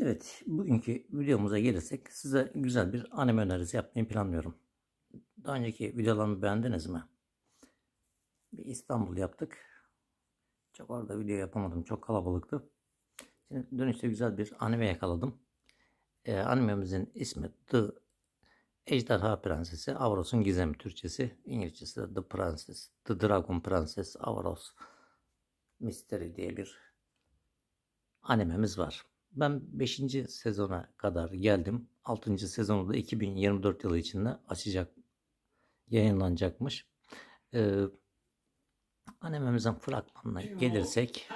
Evet, bugünkü videomuza gelirsek size güzel bir anime önerisi yapmayı planlıyorum. Daha önceki videolarımı beğendiniz mi? Bir İstanbul yaptık. Çok orada video yapamadım, çok kalabalıktı. Şimdi dönüşte güzel bir anime yakaladım. Ee, animemizin ismi The Ejderha Prensesi, Avros'un Gizemi Türkçesi, İngilizcesi de The Princess, The Dragon Princess, Avros Mystery diye bir animemiz var. Ben 5. sezona kadar geldim. 6. sezonu da 2024 yılı içinde açacak, yayınlanacakmış. Ee, annememizden fragmanına gelirsek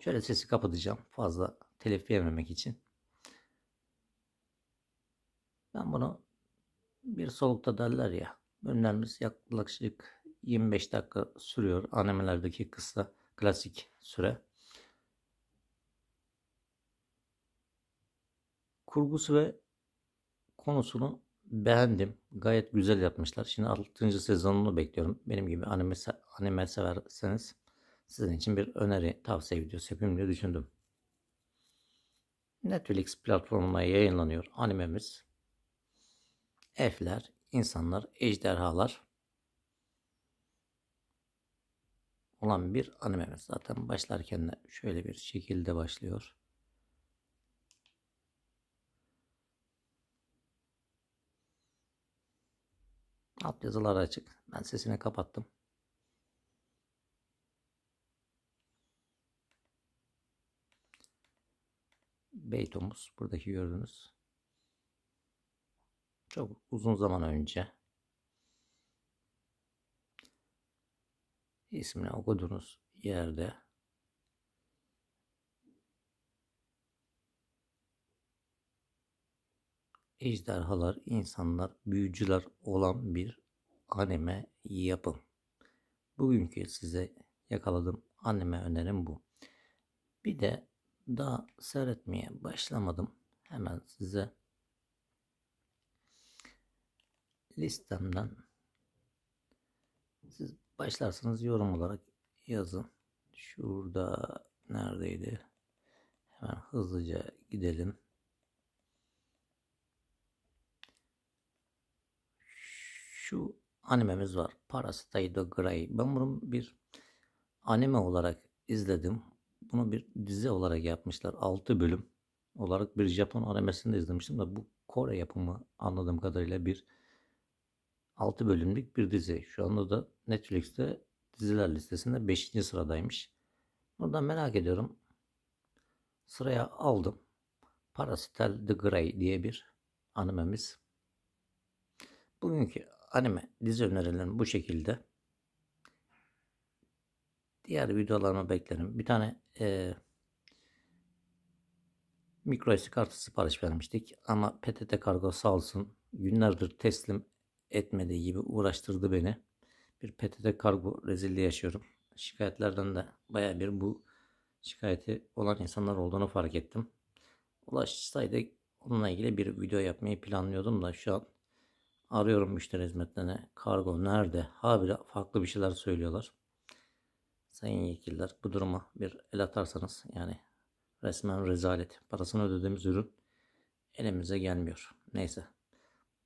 şöyle sesi kapatacağım fazla telif yememek için. Ben bunu bir solukta derler ya. Bölümlerimiz yaklaşık 25 dakika sürüyor. Anemelerdeki kısa klasik süre. kurgusu ve konusunu beğendim. Gayet güzel yapmışlar. Şimdi 6. sezonunu bekliyorum. Benim gibi anime, anime severseniz sizin için bir öneri, tavsiye videosu yapayım diye düşündüm. Netflix platformuna yayınlanıyor animemiz. Elfler, insanlar, ejderhalar olan bir animemiz. Zaten başlarken de şöyle bir şekilde başlıyor. Alt yazılar açık. Ben sesini kapattım. Beytomuz. Buradaki gördünüz. Çok uzun zaman önce ismini okudunuz yerde ejderhalar, insanlar, büyücüler olan bir anime yapın. Bugünkü size yakaladım anime önerim bu. Bir de daha seyretmeye başlamadım. Hemen size listemden siz başlarsanız yorum olarak yazın. Şurada neredeydi? Hemen hızlıca gidelim. animemiz var. Parasite Parasitaido Grey. Ben bunu bir anime olarak izledim. Bunu bir dizi olarak yapmışlar. 6 bölüm olarak bir Japon animesinde izlemiştim de bu Kore yapımı anladığım kadarıyla bir 6 bölümlük bir dizi. Şu anda da Netflix'te diziler listesinde 5. sıradaymış. Buradan merak ediyorum. Sıraya aldım. Parasitel The Grey diye bir animemiz. Bugünkü anime dizi önerilerim bu şekilde. Diğer videolarımı beklerim. Bir tane e, mikro SD kartı sipariş vermiştik. Ama PTT kargo sağ olsun günlerdir teslim etmediği gibi uğraştırdı beni. Bir PTT kargo rezilliği yaşıyorum. Şikayetlerden de baya bir bu şikayeti olan insanlar olduğunu fark ettim. Ulaşsaydı onunla ilgili bir video yapmayı planlıyordum da şu an Arıyorum müşteri hizmetlerine. Kargo nerede? Habire farklı bir şeyler söylüyorlar. Sayın yetkililer bu duruma bir el atarsanız yani resmen rezalet. Parasını ödediğimiz ürün elimize gelmiyor. Neyse.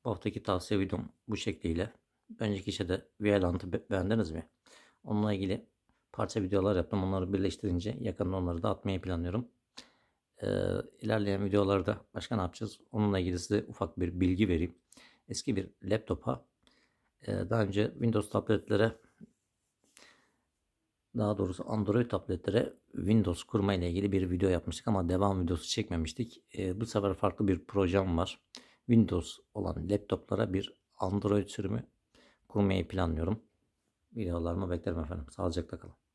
Bu haftaki tavsiye videom bu şekliyle. Önceki şeyde Violant'ı be beğendiniz mi? Onunla ilgili parça videolar yaptım. Onları birleştirince yakında onları da atmayı planlıyorum. Ee, ilerleyen videolarda başka ne yapacağız? Onunla ilgili size ufak bir bilgi vereyim eski bir laptopa e, daha önce Windows tabletlere daha doğrusu Android tabletlere Windows kurma ile ilgili bir video yapmıştık ama devam videosu çekmemiştik. E, bu sefer farklı bir projem var. Windows olan laptoplara bir Android sürümü kurmayı planlıyorum. Videolarımı beklerim efendim. Sağlıcakla kalın.